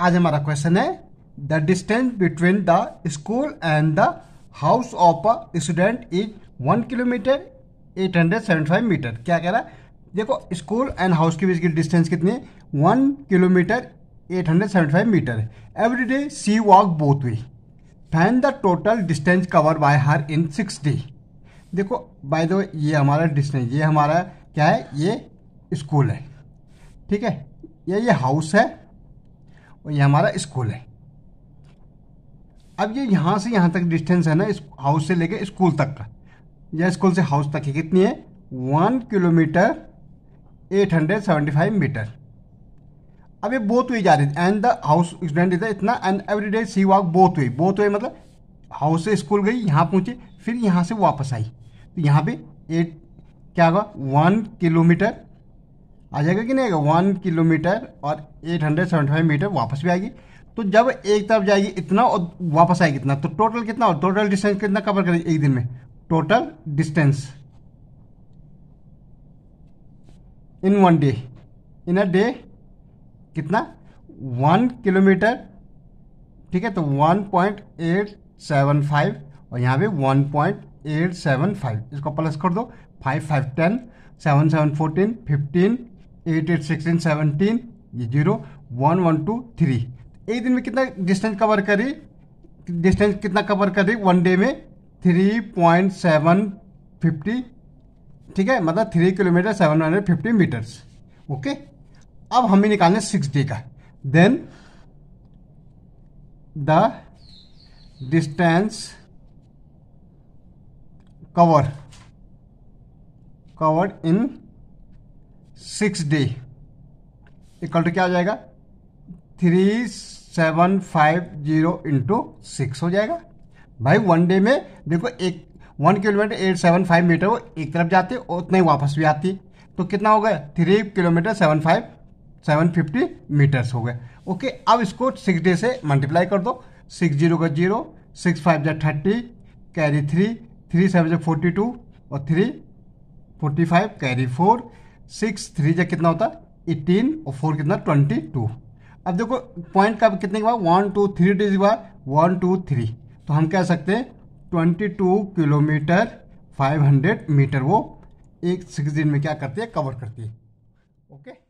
आज हमारा क्वेश्चन है the distance between the school and the house of a student is one kilometre eight hundred seventy five metre क्या कह रहा है देखो स्कूल एंड हाउस के बीच की डिस्टेंस कितनी है one kilometre eight hundred seventy five metre every day she walk both way find the total distance cover by her in six day देखो बाय दो ये हमारा डिस्टेंस ये हमारा क्या है ये स्कूल है ठीक है ये ये हाउस है और ये हमारा स्कूल है अब ये यहाँ से यहाँ तक डिस्टेंस है ना इस हाउस से लेके स्कूल तक का या स्कूल से हाउस तक की कितनी है one kilometre eight hundred seventy five metre अब ये बोथ वे जा रही थी एंड द हाउस स्टूडेंट इधर इतना and every day she walk both way both way मतलब हाउस से स्कूल गई यहाँ पहुँची फिर यहाँ से वापस आई तो यहाँ पे एट क्या होगा वन किलोमीटर आ जाएगा कि नहीं आएगा वन किलोमीटर और eight hundred seventy five metre वापस भी आएगी तो जब एक तरफ जाएगी इतना और वापस आएगी इतना तो टोटल कितना और टोटल डिस्टेंस कितना कवर करेगी एक दिन में total distance in one day in a day कितना वन किलोमीटर ठीक है तो one point eight seven five और यहाँ पे one point eight seven five इसको प्लस कर दो five five ten seven seven fourteen fifteen eight eight sixteen seventeen ये zero one one two three एक दिन में कितना डिस्टेंस कवर करी डिस्टेंस कितना कवर करी वन डे में थ्री पॉइंट सेवन फिफ्टी ठीक है मतलब three kilometre seven hundred fifty metres okay अब हमें निकालने सिक्स डे का then the distance cover cover in six day equal to क्या हो जाएगा three seven five zero into six हो जाएगा भाई वन डे में देखो एक one kilometre eight seven five metre वो एक तरफ जाती है उतना ही वापस भी आती तो कितना हो गया three kilometre seven five seven fifty metres हो गए ओके अब इसको सिक्स डे से मल्टीप्लाई कर दो सिक्स जीरो का जीरो सिक्स फाइव जै thirty carry three three seven जै फोर्टी टू और three forty five carry four six three जै कितना होता है एटीन और फोर कितना ट्वेंटी टू अब देखो पॉइंट का कितने के बाद वन टू थ्री डिज बार वन टू थ्री तो हम कह सकते हैं twenty two kilometre five hundred metre वो एक सिक्स दिन में क्या करती है कवर करती है ओके